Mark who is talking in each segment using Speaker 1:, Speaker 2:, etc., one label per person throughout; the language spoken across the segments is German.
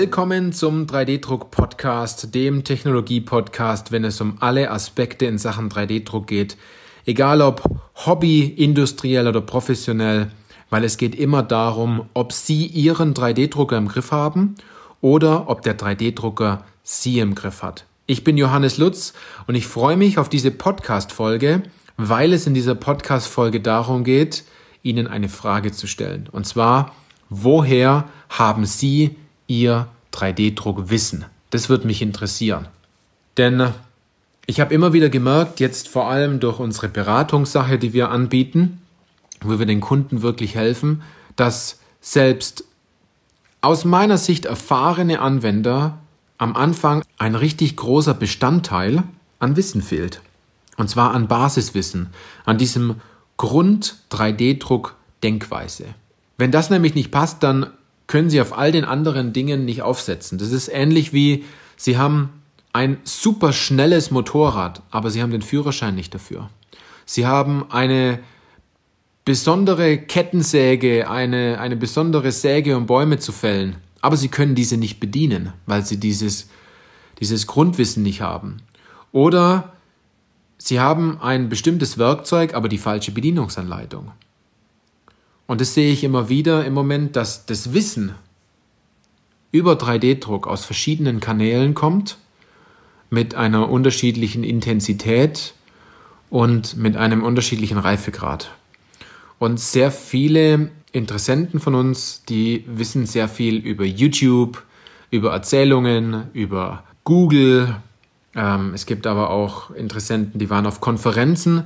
Speaker 1: willkommen zum 3D-Druck-Podcast, dem Technologie-Podcast, wenn es um alle Aspekte in Sachen 3D-Druck geht. Egal ob Hobby, industriell oder professionell, weil es geht immer darum, ob Sie Ihren 3D-Drucker im Griff haben oder ob der 3D-Drucker Sie im Griff hat. Ich bin Johannes Lutz und ich freue mich auf diese Podcast-Folge, weil es in dieser Podcast-Folge darum geht, Ihnen eine Frage zu stellen. Und zwar, woher haben Sie ihr 3 d druckwissen Das würde mich interessieren. Denn äh, ich habe immer wieder gemerkt, jetzt vor allem durch unsere Beratungssache, die wir anbieten, wo wir den Kunden wirklich helfen, dass selbst aus meiner Sicht erfahrene Anwender am Anfang ein richtig großer Bestandteil an Wissen fehlt. Und zwar an Basiswissen, an diesem Grund 3D-Druck Denkweise. Wenn das nämlich nicht passt, dann können sie auf all den anderen Dingen nicht aufsetzen. Das ist ähnlich wie, sie haben ein super schnelles Motorrad, aber sie haben den Führerschein nicht dafür. Sie haben eine besondere Kettensäge, eine, eine besondere Säge, um Bäume zu fällen, aber sie können diese nicht bedienen, weil sie dieses, dieses Grundwissen nicht haben. Oder sie haben ein bestimmtes Werkzeug, aber die falsche Bedienungsanleitung. Und das sehe ich immer wieder im Moment, dass das Wissen über 3D-Druck aus verschiedenen Kanälen kommt, mit einer unterschiedlichen Intensität und mit einem unterschiedlichen Reifegrad. Und sehr viele Interessenten von uns, die wissen sehr viel über YouTube, über Erzählungen, über Google. Ähm, es gibt aber auch Interessenten, die waren auf Konferenzen,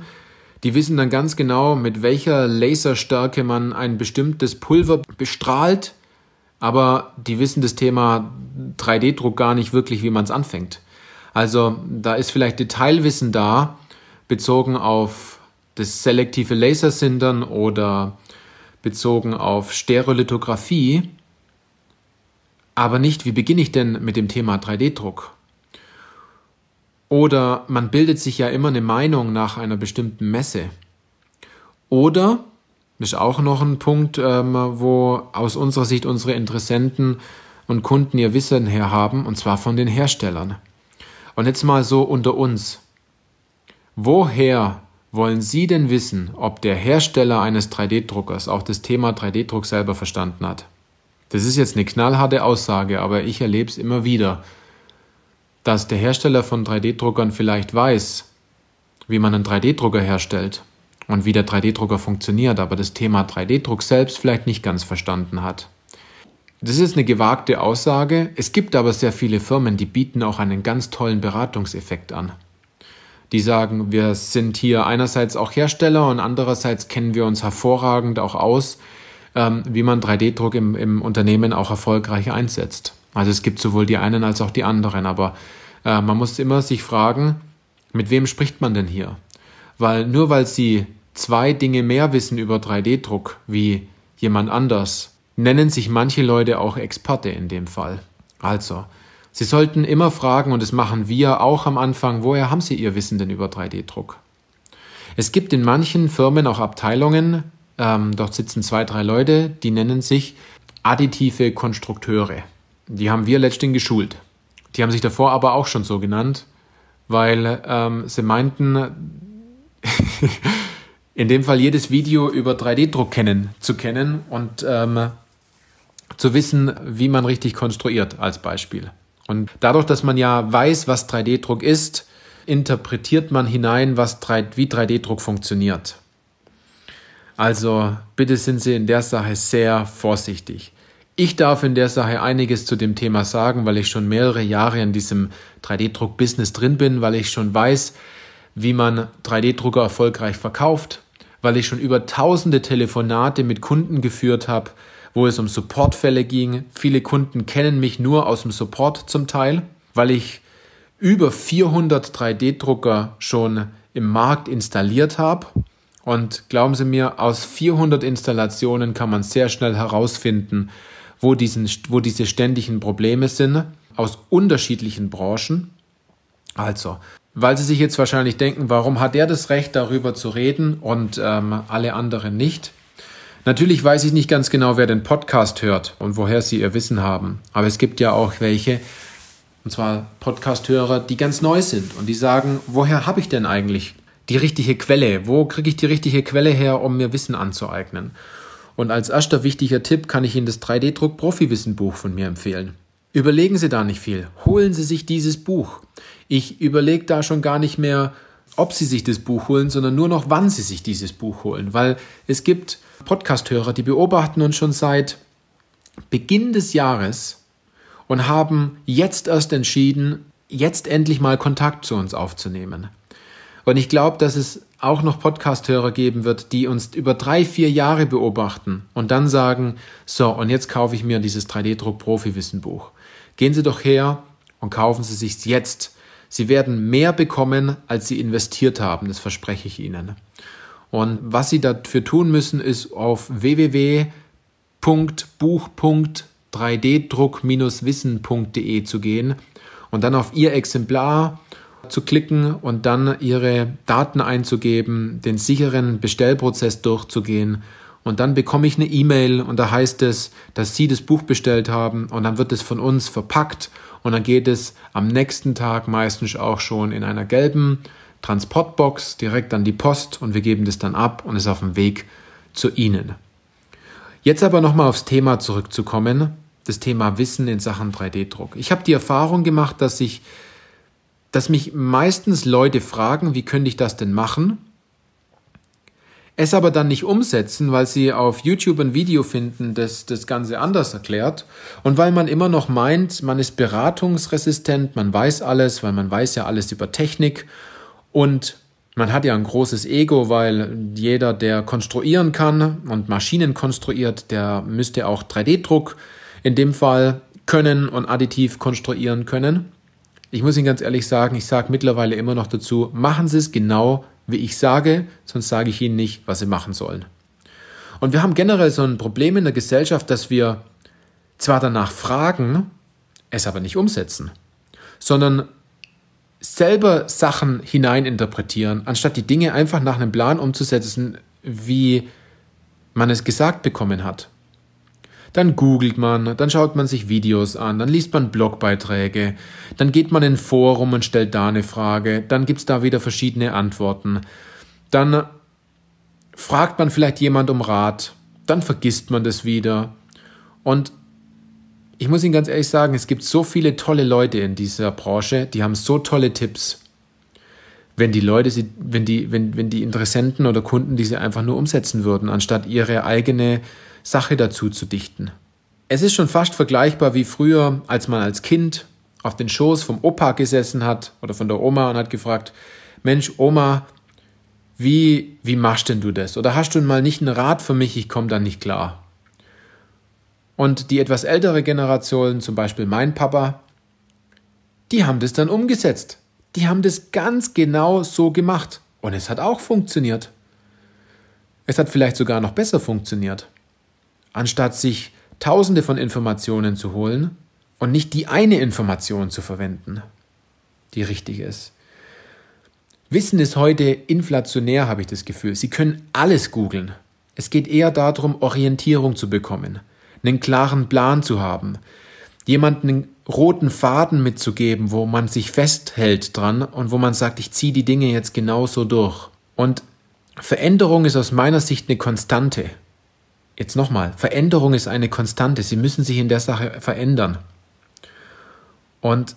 Speaker 1: die wissen dann ganz genau, mit welcher Laserstärke man ein bestimmtes Pulver bestrahlt, aber die wissen das Thema 3D-Druck gar nicht wirklich, wie man es anfängt. Also da ist vielleicht Detailwissen da, bezogen auf das selektive Lasersindern oder bezogen auf Stereolithografie, aber nicht, wie beginne ich denn mit dem Thema 3D-Druck? Oder man bildet sich ja immer eine Meinung nach einer bestimmten Messe. Oder, das ist auch noch ein Punkt, ähm, wo aus unserer Sicht unsere Interessenten und Kunden ihr Wissen herhaben, und zwar von den Herstellern. Und jetzt mal so unter uns. Woher wollen Sie denn wissen, ob der Hersteller eines 3D-Druckers auch das Thema 3D-Druck selber verstanden hat? Das ist jetzt eine knallharte Aussage, aber ich erlebe es immer wieder dass der Hersteller von 3D-Druckern vielleicht weiß, wie man einen 3D-Drucker herstellt und wie der 3D-Drucker funktioniert, aber das Thema 3D-Druck selbst vielleicht nicht ganz verstanden hat. Das ist eine gewagte Aussage. Es gibt aber sehr viele Firmen, die bieten auch einen ganz tollen Beratungseffekt an. Die sagen, wir sind hier einerseits auch Hersteller und andererseits kennen wir uns hervorragend auch aus, ähm, wie man 3D-Druck im, im Unternehmen auch erfolgreich einsetzt. Also es gibt sowohl die einen als auch die anderen, aber äh, man muss immer sich fragen, mit wem spricht man denn hier? Weil nur weil sie zwei Dinge mehr wissen über 3D-Druck wie jemand anders, nennen sich manche Leute auch Experte in dem Fall. Also, Sie sollten immer fragen, und das machen wir auch am Anfang, woher haben Sie Ihr Wissen denn über 3D-Druck? Es gibt in manchen Firmen auch Abteilungen, ähm, dort sitzen zwei, drei Leute, die nennen sich additive Konstrukteure. Die haben wir letztendlich geschult. Die haben sich davor aber auch schon so genannt, weil ähm, sie meinten, in dem Fall jedes Video über 3D-Druck kennen zu kennen und ähm, zu wissen, wie man richtig konstruiert als Beispiel. Und dadurch, dass man ja weiß, was 3D-Druck ist, interpretiert man hinein, was 3, wie 3D-Druck funktioniert. Also bitte sind Sie in der Sache sehr vorsichtig. Ich darf in der Sache einiges zu dem Thema sagen, weil ich schon mehrere Jahre in diesem 3D-Druck-Business drin bin, weil ich schon weiß, wie man 3D-Drucker erfolgreich verkauft, weil ich schon über tausende Telefonate mit Kunden geführt habe, wo es um Supportfälle ging. Viele Kunden kennen mich nur aus dem Support zum Teil, weil ich über 400 3D-Drucker schon im Markt installiert habe. Und glauben Sie mir, aus 400 Installationen kann man sehr schnell herausfinden, wo, diesen, wo diese ständigen Probleme sind, aus unterschiedlichen Branchen. Also, weil sie sich jetzt wahrscheinlich denken, warum hat er das Recht, darüber zu reden und ähm, alle anderen nicht? Natürlich weiß ich nicht ganz genau, wer den Podcast hört und woher sie ihr Wissen haben. Aber es gibt ja auch welche, und zwar Podcasthörer, die ganz neu sind und die sagen, woher habe ich denn eigentlich die richtige Quelle? Wo kriege ich die richtige Quelle her, um mir Wissen anzueignen? Und als erster wichtiger Tipp kann ich Ihnen das 3D-Druck Profi-Wissen-Buch von mir empfehlen. Überlegen Sie da nicht viel. Holen Sie sich dieses Buch. Ich überlege da schon gar nicht mehr, ob Sie sich das Buch holen, sondern nur noch, wann Sie sich dieses Buch holen. Weil es gibt Podcasthörer, die beobachten uns schon seit Beginn des Jahres und haben jetzt erst entschieden, jetzt endlich mal Kontakt zu uns aufzunehmen. Und ich glaube, dass es auch noch Podcasthörer geben wird, die uns über drei, vier Jahre beobachten und dann sagen, so, und jetzt kaufe ich mir dieses 3 d druck profi wissenbuch Gehen Sie doch her und kaufen Sie sich's jetzt. Sie werden mehr bekommen, als Sie investiert haben, das verspreche ich Ihnen. Und was Sie dafür tun müssen, ist auf www.buch.3ddruck-wissen.de zu gehen und dann auf Ihr Exemplar zu klicken und dann Ihre Daten einzugeben, den sicheren Bestellprozess durchzugehen. Und dann bekomme ich eine E-Mail und da heißt es, dass Sie das Buch bestellt haben und dann wird es von uns verpackt und dann geht es am nächsten Tag meistens auch schon in einer gelben Transportbox direkt an die Post und wir geben das dann ab und ist auf dem Weg zu Ihnen. Jetzt aber nochmal aufs Thema zurückzukommen, das Thema Wissen in Sachen 3D-Druck. Ich habe die Erfahrung gemacht, dass ich dass mich meistens Leute fragen, wie könnte ich das denn machen? Es aber dann nicht umsetzen, weil sie auf YouTube ein Video finden, das das Ganze anders erklärt und weil man immer noch meint, man ist beratungsresistent, man weiß alles, weil man weiß ja alles über Technik und man hat ja ein großes Ego, weil jeder, der konstruieren kann und Maschinen konstruiert, der müsste auch 3D-Druck in dem Fall können und additiv konstruieren können. Ich muss Ihnen ganz ehrlich sagen, ich sage mittlerweile immer noch dazu, machen Sie es genau, wie ich sage, sonst sage ich Ihnen nicht, was Sie machen sollen. Und wir haben generell so ein Problem in der Gesellschaft, dass wir zwar danach fragen, es aber nicht umsetzen, sondern selber Sachen hineininterpretieren, anstatt die Dinge einfach nach einem Plan umzusetzen, wie man es gesagt bekommen hat. Dann googelt man, dann schaut man sich Videos an, dann liest man Blogbeiträge, dann geht man in Forum und stellt da eine Frage, dann gibt's da wieder verschiedene Antworten. Dann fragt man vielleicht jemand um Rat, dann vergisst man das wieder. Und ich muss Ihnen ganz ehrlich sagen, es gibt so viele tolle Leute in dieser Branche, die haben so tolle Tipps. Wenn die Leute, wenn die, wenn, wenn die Interessenten oder Kunden diese einfach nur umsetzen würden, anstatt ihre eigene Sache dazu zu dichten. Es ist schon fast vergleichbar wie früher, als man als Kind auf den Schoß vom Opa gesessen hat oder von der Oma und hat gefragt, Mensch, Oma, wie, wie machst denn du das? Oder hast du mal nicht einen Rat für mich, ich komme da nicht klar? Und die etwas ältere Generation, zum Beispiel mein Papa, die haben das dann umgesetzt. Die haben das ganz genau so gemacht. Und es hat auch funktioniert. Es hat vielleicht sogar noch besser funktioniert anstatt sich tausende von Informationen zu holen und nicht die eine Information zu verwenden, die richtig ist. Wissen ist heute inflationär, habe ich das Gefühl. Sie können alles googeln. Es geht eher darum, Orientierung zu bekommen, einen klaren Plan zu haben, jemanden einen roten Faden mitzugeben, wo man sich festhält dran und wo man sagt, ich ziehe die Dinge jetzt genauso durch. Und Veränderung ist aus meiner Sicht eine Konstante. Jetzt nochmal, Veränderung ist eine Konstante. Sie müssen sich in der Sache verändern. Und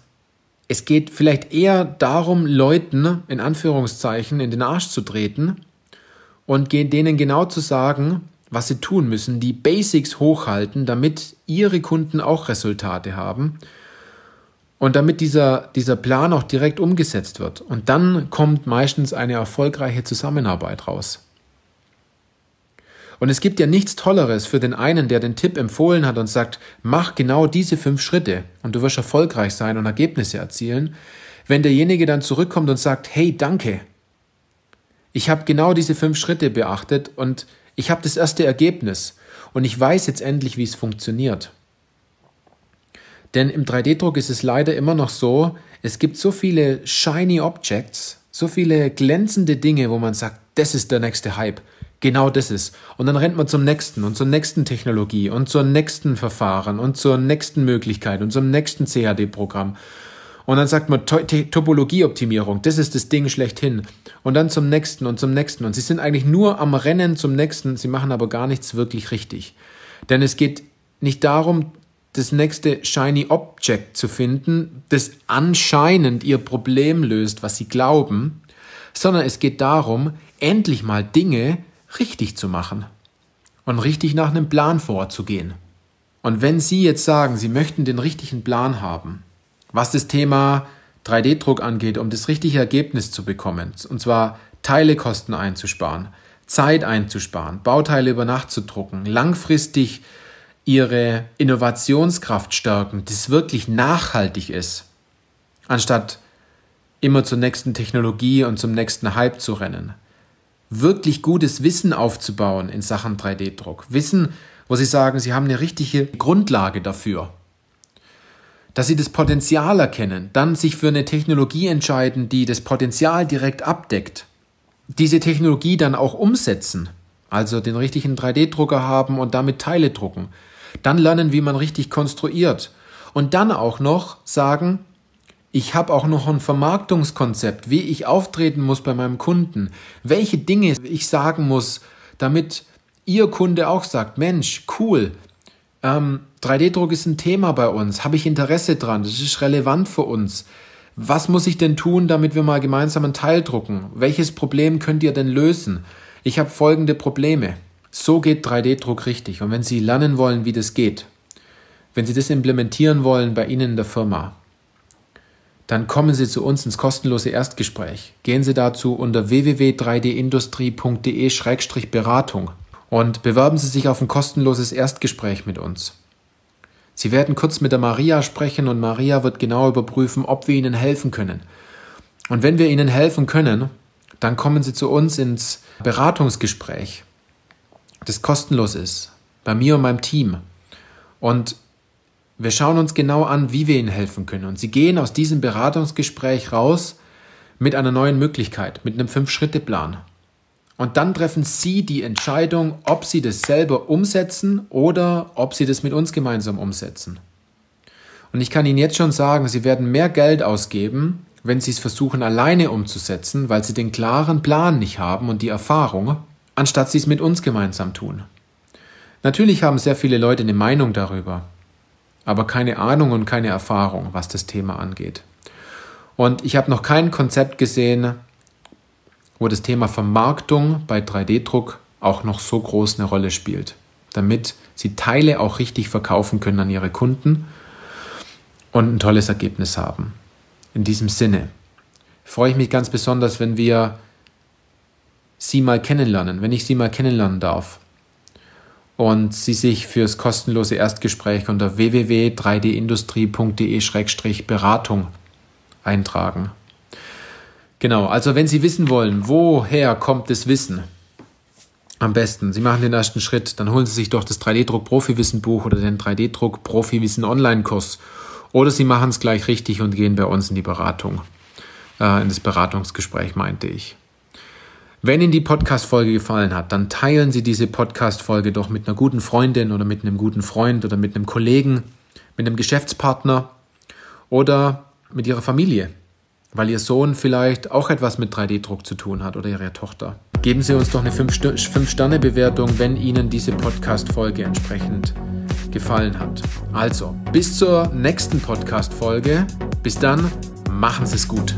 Speaker 1: es geht vielleicht eher darum, Leuten in Anführungszeichen in den Arsch zu treten und denen genau zu sagen, was sie tun müssen, die Basics hochhalten, damit ihre Kunden auch Resultate haben und damit dieser, dieser Plan auch direkt umgesetzt wird. Und dann kommt meistens eine erfolgreiche Zusammenarbeit raus. Und es gibt ja nichts Tolleres für den einen, der den Tipp empfohlen hat und sagt, mach genau diese fünf Schritte und du wirst erfolgreich sein und Ergebnisse erzielen, wenn derjenige dann zurückkommt und sagt, hey, danke, ich habe genau diese fünf Schritte beachtet und ich habe das erste Ergebnis und ich weiß jetzt endlich, wie es funktioniert. Denn im 3D-Druck ist es leider immer noch so, es gibt so viele shiny Objects, so viele glänzende Dinge, wo man sagt, das ist der nächste Hype genau das ist. Und dann rennt man zum nächsten und zur nächsten Technologie und zur nächsten Verfahren und zur nächsten Möglichkeit und zum nächsten CAD-Programm. Und dann sagt man Topologieoptimierung, das ist das Ding schlechthin. Und dann zum nächsten und zum nächsten. Und sie sind eigentlich nur am Rennen zum nächsten, sie machen aber gar nichts wirklich richtig. Denn es geht nicht darum, das nächste Shiny Object zu finden, das anscheinend ihr Problem löst, was sie glauben, sondern es geht darum, endlich mal Dinge richtig zu machen und richtig nach einem Plan vorzugehen. Und wenn Sie jetzt sagen, Sie möchten den richtigen Plan haben, was das Thema 3D-Druck angeht, um das richtige Ergebnis zu bekommen, und zwar Teilekosten einzusparen, Zeit einzusparen, Bauteile über Nacht zu drucken, langfristig Ihre Innovationskraft stärken, das wirklich nachhaltig ist, anstatt immer zur nächsten Technologie und zum nächsten Hype zu rennen wirklich gutes Wissen aufzubauen in Sachen 3D-Druck. Wissen, wo sie sagen, sie haben eine richtige Grundlage dafür. Dass sie das Potenzial erkennen, dann sich für eine Technologie entscheiden, die das Potenzial direkt abdeckt. Diese Technologie dann auch umsetzen, also den richtigen 3D-Drucker haben und damit Teile drucken. Dann lernen, wie man richtig konstruiert. Und dann auch noch sagen, ich habe auch noch ein Vermarktungskonzept, wie ich auftreten muss bei meinem Kunden, welche Dinge ich sagen muss, damit Ihr Kunde auch sagt, Mensch, cool, ähm, 3D-Druck ist ein Thema bei uns, habe ich Interesse dran, das ist relevant für uns. Was muss ich denn tun, damit wir mal gemeinsam einen Teil drucken? Welches Problem könnt ihr denn lösen? Ich habe folgende Probleme. So geht 3D-Druck richtig. Und wenn Sie lernen wollen, wie das geht, wenn Sie das implementieren wollen bei Ihnen in der Firma, dann kommen Sie zu uns ins kostenlose Erstgespräch. Gehen Sie dazu unter www.3dindustrie.de-beratung und bewerben Sie sich auf ein kostenloses Erstgespräch mit uns. Sie werden kurz mit der Maria sprechen und Maria wird genau überprüfen, ob wir Ihnen helfen können. Und wenn wir Ihnen helfen können, dann kommen Sie zu uns ins Beratungsgespräch, das kostenlos ist, bei mir und meinem Team. Und wir schauen uns genau an, wie wir ihnen helfen können. Und sie gehen aus diesem Beratungsgespräch raus mit einer neuen Möglichkeit, mit einem Fünf-Schritte-Plan. Und dann treffen sie die Entscheidung, ob sie das selber umsetzen oder ob sie das mit uns gemeinsam umsetzen. Und ich kann Ihnen jetzt schon sagen, Sie werden mehr Geld ausgeben, wenn Sie es versuchen alleine umzusetzen, weil Sie den klaren Plan nicht haben und die Erfahrung, anstatt Sie es mit uns gemeinsam tun. Natürlich haben sehr viele Leute eine Meinung darüber, aber keine Ahnung und keine Erfahrung, was das Thema angeht. Und ich habe noch kein Konzept gesehen, wo das Thema Vermarktung bei 3D-Druck auch noch so groß eine Rolle spielt, damit sie Teile auch richtig verkaufen können an ihre Kunden und ein tolles Ergebnis haben. In diesem Sinne freue ich mich ganz besonders, wenn wir Sie mal kennenlernen, wenn ich Sie mal kennenlernen darf und Sie sich fürs kostenlose Erstgespräch unter www.3dindustrie.de-beratung eintragen. Genau, also wenn Sie wissen wollen, woher kommt das Wissen? Am besten, Sie machen den ersten Schritt, dann holen Sie sich doch das 3D-Druck-Profi-Wissen-Buch oder den 3D-Druck-Profi-Wissen-Online-Kurs. Oder Sie machen es gleich richtig und gehen bei uns in die Beratung, äh, in das Beratungsgespräch, meinte ich. Wenn Ihnen die Podcast-Folge gefallen hat, dann teilen Sie diese Podcast-Folge doch mit einer guten Freundin oder mit einem guten Freund oder mit einem Kollegen, mit einem Geschäftspartner oder mit Ihrer Familie, weil Ihr Sohn vielleicht auch etwas mit 3D-Druck zu tun hat oder Ihre Tochter. Geben Sie uns doch eine 5-Sterne-Bewertung, wenn Ihnen diese Podcast-Folge entsprechend gefallen hat. Also, bis zur nächsten Podcast-Folge. Bis dann, machen Sie es gut.